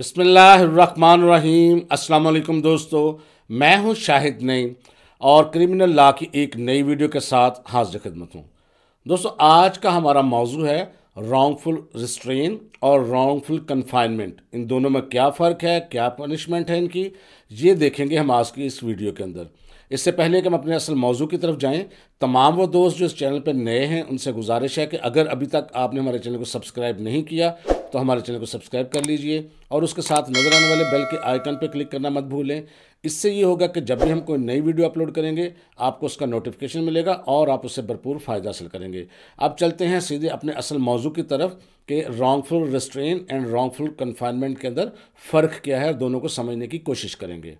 बसमीम अस्सलाम दोस्तों मैं हूं शाहिद नईम और क्रिमिनल लॉ की एक नई वीडियो के साथ हाजिर खिदमत हूं दोस्तों आज का हमारा मौजू है रॉन्गफुल रिस्ट्रेन और रॉन्गफुल कन्फाइनमेंट इन दोनों में क्या फ़र्क है क्या पनिशमेंट है इनकी ये देखेंगे हम आज की इस वीडियो के अंदर इससे पहले कि हम अपने असल मौजू की तरफ जाएं तमाम वो दोस्त जो इस चैनल पर नए हैं उनसे गुजारिश है कि अगर अभी तक आपने हमारे चैनल को सब्सक्राइब नहीं किया तो हमारे चैनल को सब्सक्राइब कर लीजिए और उसके साथ नज़र आने वाले बेल के आइकन पर क्लिक करना मत भूलें इससे ये होगा कि जब भी हम कोई नई वीडियो अपलोड करेंगे आपको उसका नोटिफिकेशन मिलेगा और आप उससे भरपूर फ़ायदा हासिल करेंगे अब चलते हैं सीधे अपने असल मौजू की तरफ कि wrongful restraint and wrongful confinement के अंदर फ़र्क क्या है दोनों को समझने की कोशिश करेंगे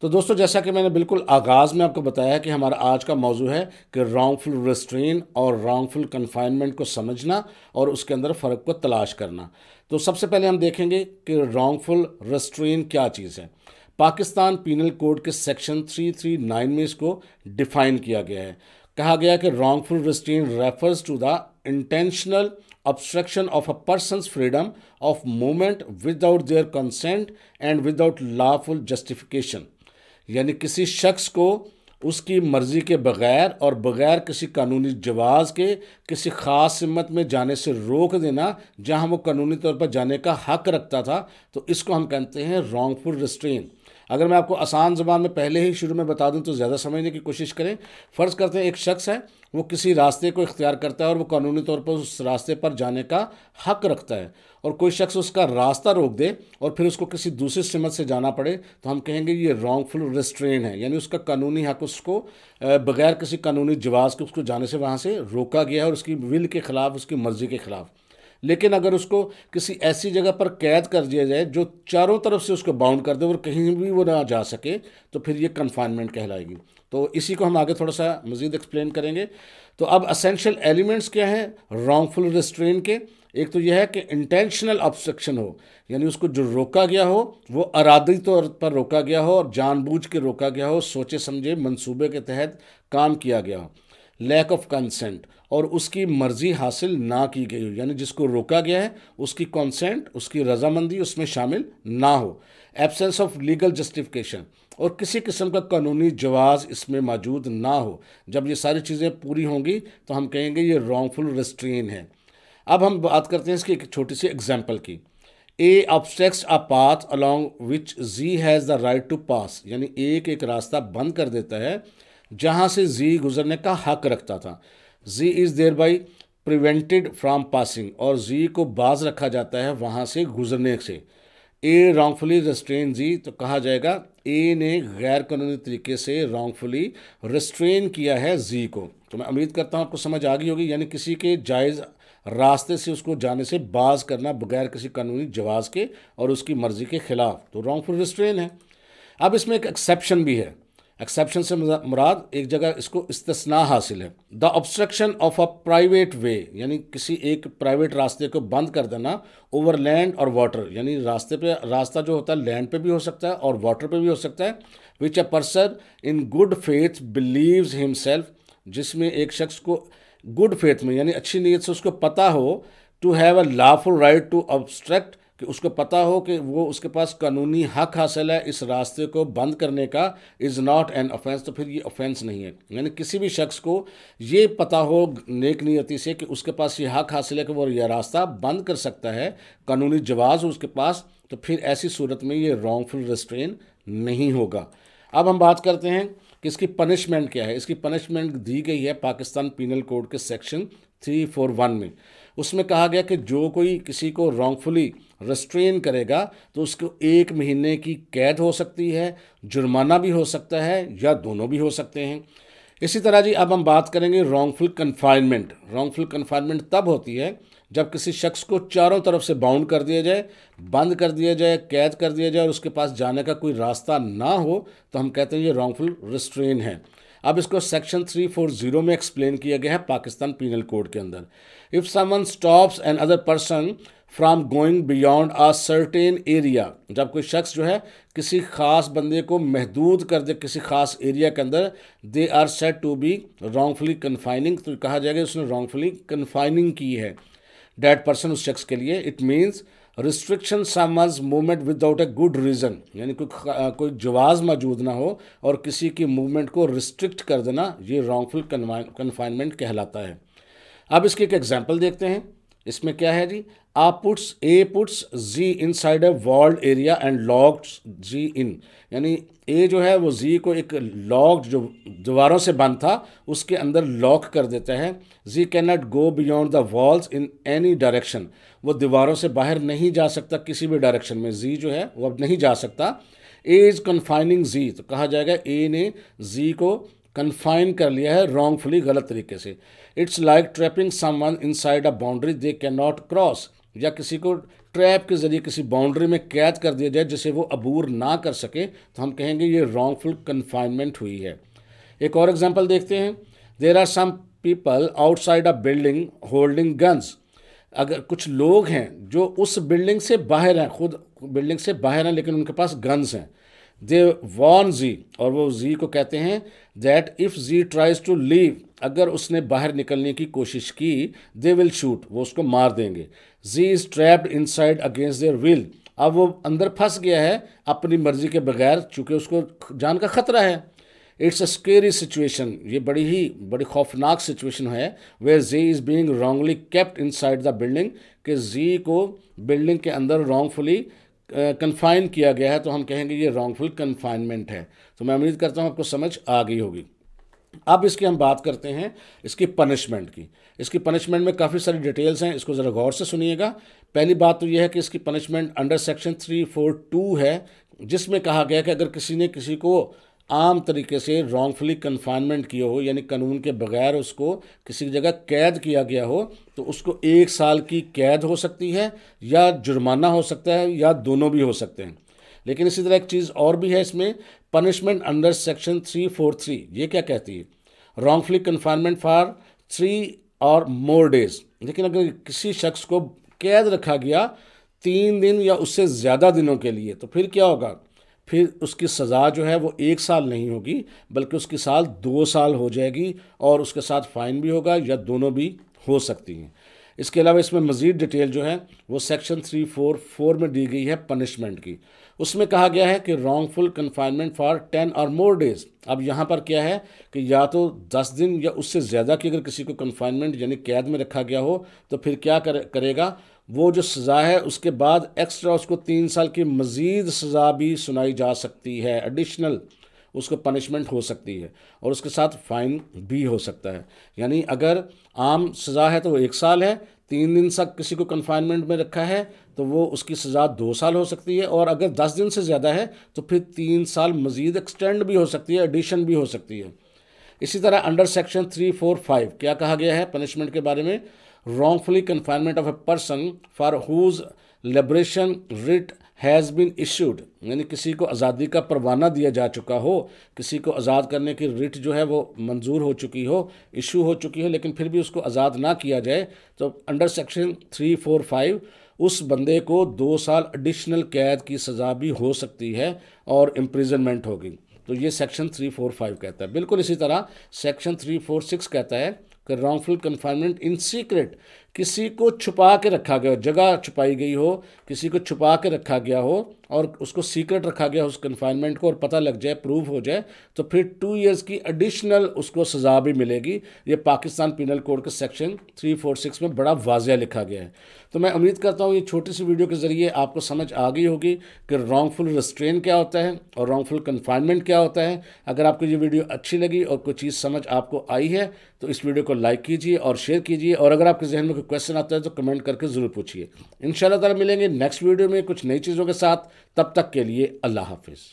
तो दोस्तों जैसा कि मैंने बिल्कुल आगाज़ में आपको बताया कि हमारा आज का मौजू है कि रॉन्गफुल रेस्ट्रेन और रॉन्गफुल कन्फाइनमेंट को समझना और उसके अंदर फ़र्क को तलाश करना तो सबसे पहले हम देखेंगे कि रॉन्गफुल रेस्ट्रेन क्या चीज़ है पाकिस्तान पीनल कोड के सेक्शन 339 में इसको डिफ़ाइन किया गया है कहा गया कि wrongful restraint refers to the intentional obstruction of a person freedom of movement without their consent and without lawful justification यानी किसी शख्स को उसकी मर्ज़ी के बग़ैर और बग़ैर किसी कानूनी जवाज़ के किसी ख़ास सम्मत में जाने से रोक देना जहां वो कानूनी तौर पर जाने का हक रखता था तो इसको हम कहते हैं रॉन्गफुल रिस्ट्रेन अगर मैं आपको आसान ज़बान में पहले ही शुरू में बता दूं तो ज़्यादा समझने की कोशिश करें फ़र्ज़ करते हैं एक शख्स है वो किसी रास्ते को इख्तियार करता है और वो कानूनी तौर पर उस रास्ते पर जाने का हक रखता है और कोई शख्स उसका रास्ता रोक दे और फिर उसको किसी दूसरी सिमत से जाना पड़े तो हम कहेंगे ये रॉन्गफुल रिस्ट्रेन है यानी उसका कानूनी हक उसको बगैर किसी कानूनी जवाज़ के उसको जाने से वहाँ से रोका गया है और उसकी विल के ख़िलाफ़ उसकी मर्ज़ी के ख़िलाफ़ लेकिन अगर उसको किसी ऐसी जगह पर कैद कर दिया जाए जो चारों तरफ से उसको बाउंड कर दे और कहीं भी वो ना जा सके तो फिर ये कन्फाइनमेंट कहलाएगी तो इसी को हम आगे थोड़ा सा मज़ीद एक्सप्लेन करेंगे तो अब असेंशियल एलिमेंट्स क्या हैं रॉन्गफुल रिस्ट्रेन के एक तो यह है कि इंटेंशनल ऑब्स्ट्रक्शन हो यानी उसको जो रोका गया हो वो अरादी तौर पर रोका गया हो और जानबूझ के रोका गया हो सोचे समझे मंसूबे के तहत काम किया गया हो लैक ऑफ कंसेंट और उसकी मर्ज़ी हासिल ना की गई हो यानी जिसको रोका गया है उसकी कॉन्सेंट उसकी रजामंदी उसमें शामिल ना हो एब्सेंस ऑफ लीगल जस्टिफिकेशन और किसी किस्म का कानूनी जवाब इसमें मौजूद ना हो जब ये सारी चीज़ें पूरी होंगी तो हम कहेंगे ये रॉन्गफुल रिस्ट्रेन है अब हम बात करते हैं इसकी एक छोटी सी एग्जाम्पल की A obstructs a path along which Z has the right to pass यानी एक एक रास्ता बंद कर देता है जहाँ से जी गुजरने का हक रखता था Z is there by prevented from passing और जी को बाज रखा जाता है वहाँ से गुजरने से ए रॉन्गफुली रेस्ट्रेन जी तो कहा जाएगा ए ने गैर कानूनी तरीके से रॉन्गफुली रेस्ट्रेन किया है जी को तो मैं उम्मीद करता हूँ आपको समझ आ गई होगी यानी किसी के जायज़ रास्ते से उसको जाने से बाज करना बगैर किसी कानूनी जवाज़ के और उसकी मर्ज़ी के ख़िलाफ़ तो रॉन्गफुल रेस्ट्रेन है अब इसमें एक एक्सेप्शन भी है एक्सेप्शन से मुराद एक जगह इसको इस्तना हासिल है the obstruction of a private way यानी किसी एक प्राइवेट रास्ते को बंद कर देना ओवर लैंड और वाटर यानी रास्ते पे रास्ता जो होता है लैंड पे भी हो सकता है और वाटर पे भी हो सकता है which a person in good faith believes himself जिसमें एक शख्स को गुड फेथ में यानी अच्छी नीयत से उसको पता हो to have a lawful right to obstruct कि उसको पता हो कि वो उसके पास कानूनी हक हासिल है इस रास्ते को बंद करने का इज़ नॉट एन ऑफेंस तो फिर ये ऑफेंस नहीं है यानी किसी भी शख्स को ये पता हो नेक नियति से कि उसके पास ये हक हासिल है कि वो यह रास्ता बंद कर सकता है कानूनी जवाज़ उसके पास तो फिर ऐसी सूरत में ये रॉन्गफुल रिस्ट्रेन नहीं होगा अब हम बात करते हैं कि इसकी पनिशमेंट क्या है इसकी पनिशमेंट दी गई है पाकिस्तान पीनल कोड के सेक्शन थ्री फोर वन में उसमें कहा गया कि जो कोई किसी को रॉन्गफुली रेस्ट्रेन करेगा तो उसको एक महीने की कैद हो सकती है जुर्माना भी हो सकता है या दोनों भी हो सकते हैं इसी तरह जी अब हम बात करेंगे रॉन्गफुल कन्फाइनमेंट रॉन्गफुल कन्फाइनमेंट तब होती है जब किसी शख्स को चारों तरफ से बाउंड कर दिया जाए बंद कर दिया जाए कैद कर दिया जाए और उसके पास जाने का कोई रास्ता ना हो तो हम कहते हैं ये रॉन्गफुल रिस्ट्रेन है अब इसको सेक्शन 340 में एक्सप्लेन किया गया है पाकिस्तान पीनल कोड के अंदर if someone stops another person from going beyond a certain area जब कोई शख्स जो है किसी ख़ास बंदे को महदूद कर दे किसी ख़ास एरिया के अंदर they are set to be wrongfully confining तो कहा जाएगा उसने रॉन्गफुली कन्फाइनिंग की है डैट पर्सन उस शख्स के लिए इट मीन्स रिस्ट्रिक्शन सामाज movement without a good reason यानी कोई कोई जवाज़ मौजूद ना हो और किसी की मूवमेंट को रिस्ट्रिक्ट कर देना ये रॉन्गफुल कन्फाइनमेंट कहलाता है अब इसकी एक एग्जाम्पल देखते हैं इसमें क्या है Z a puts A puts Z inside a walled area and locked Z in यानी ए जो है वो जी को एक लॉक्ड जो दीवारों से बंद था उसके अंदर लॉक कर देता है Z can not go beyond the walls in any direction वो दीवारों से बाहर नहीं जा सकता किसी भी डायरेक्शन में जी जो है वो अब नहीं जा सकता ए इज़ कन्फाइनिंग जी तो कहा जाएगा ए ने जी को कन्फाइन कर लिया है रॉन्गफुली गलत तरीके से it's like trapping someone inside a boundary they can not cross या किसी को ट्रैप के ज़रिए किसी बाउंड्री में कैद कर दिया जाए जिसे वो अबूर ना कर सके तो हम कहेंगे ये रॉन्गफुल कन्फाइनमेंट हुई है एक और एग्जाम्पल देखते हैं there are some people outside a building holding guns अगर कुछ लोग हैं जो उस बिल्डिंग से बाहर हैं खुद बिल्डिंग से बाहर हैं लेकिन उनके पास गन्स हैं दे वॉन जी और वो जी को कहते हैं that if Z tries to leave अगर उसने बाहर निकलने की कोशिश की दे विल शूट वो उसको मार देंगे Z is trapped inside against their will अब वो अंदर फंस गया है अपनी मर्जी के बगैर चूँकि उसको जान का खतरा है इट्स अ स्केरी सिचुएशन ये बड़ी ही बड़ी खौफनाक सिचुएशन है way Z is being wrongly kept inside the building कि जी को बिल्डिंग के अंदर रॉन्गफुली कन्फाइन किया गया है तो हम कहेंगे ये रॉन्गफुल कन्फाइनमेंट है तो मैं उम्मीद करता हूँ आपको समझ आ गई होगी अब इसकी हम बात करते हैं इसकी पनिशमेंट की इसकी पनिशमेंट में काफ़ी सारी डिटेल्स हैं इसको ज़रा गौर से सुनिएगा पहली बात तो यह है कि इसकी punishment under section three four two है जिसमें कहा गया है कि अगर किसी ने किसी को आम तरीके से रॉन्गफुली कन्फाइनमेंट किया हो यानी कानून के बगैर उसको किसी जगह कैद किया गया हो तो उसको एक साल की कैद हो सकती है या जुर्माना हो सकता है या दोनों भी हो सकते हैं लेकिन इसी तरह एक चीज़ और भी है इसमें punishment under section three four three ये क्या कहती है रॉन्गफुली कन्फाइनमेंट फॉर थ्री और मोर डेज लेकिन अगर किसी शख्स को कैद रखा गया तीन दिन या उससे ज़्यादा दिनों के लिए तो फिर क्या होगा फिर उसकी सज़ा जो है वो एक साल नहीं होगी बल्कि उसकी साल दो साल हो जाएगी और उसके साथ फ़ाइन भी होगा या दोनों भी हो सकती हैं इसके अलावा इसमें मज़ीद डिटेल जो है वो सेक्शन थ्री फोर फोर में दी गई है पनिशमेंट की उसमें कहा गया है कि रॉन्गफुल कन्फाइनमेंट फॉर टेन और मोर डेज अब यहाँ पर क्या है कि या तो दस दिन या उससे ज़्यादा की अगर किसी को कन्फाइनमेंट यानी कैद में रखा गया हो तो फिर क्या करेगा वो जो सज़ा है उसके बाद एक्स्ट्रा उसको तीन साल की मज़ीद सज़ा भी सुनाई जा सकती है एडिशनल उसको पनिशमेंट हो सकती है और उसके साथ फ़ाइन भी हो सकता है यानी अगर आम सज़ा है तो वो एक साल है तीन दिन तक किसी को कन्फाइनमेंट में रखा है तो वो उसकी सज़ा दो साल हो सकती है और अगर दस दिन से ज़्यादा है तो फिर तीन साल मज़ीद एक्सटेंड भी हो सकती है एडिशन भी हो सकती है इसी तरह under section three four five क्या कहा गया है पनिशमेंट के बारे में wrongfully confinement of a person for whose liberation writ has been issued यानी किसी को आज़ादी का परवाना दिया जा चुका हो किसी को आज़ाद करने की रिट जो है वो मंजूर हो चुकी हो इशू हो चुकी हो लेकिन फिर भी उसको आज़ाद ना किया जाए तो under section three four five उस बंदे को दो साल एडिशनल कैद की सज़ा भी हो सकती है और इम्प्रिजनमेंट होगी तो ये सेक्शन थ्री फोर फाइव कहता है बिल्कुल इसी तरह सेक्शन थ्री फोर सिक्स कहता है wrongful confinement in secret किसी को छुपा के रखा गया हो जगह छुपाई गई हो किसी को छुपा के रखा गया हो और उसको सीक्रेट रखा गया हो उस कन्फाइनमेंट को और पता लग जाए प्रूव हो जाए तो फिर टू इयर्स की एडिशनल उसको सज़ा भी मिलेगी ये पाकिस्तान पिनल कोड के सेक्शन थ्री फोर सिक्स में बड़ा वाजिया लिखा गया है तो मैं उम्मीद करता हूँ ये छोटी सी वीडियो के ज़रिए आपको समझ आ गई होगी कि रॉन्गफुल रिस्ट्रेन क्या होता है और रॉन्गफुल कन्फाइनमेंट क्या होता है अगर आपको ये वीडियो अच्छी लगी और कोई चीज़ समझ आपको आई है तो इस वीडियो को लाइक कीजिए और शेयर कीजिए और अगर आपके जहन में क्वेश्चन आता है तो कमेंट करके ज़रूर पूछिए इन ताला मिलेंगे नेक्स्ट वीडियो में कुछ नई चीज़ों के साथ तब तक के लिए अल्लाह हाफिज़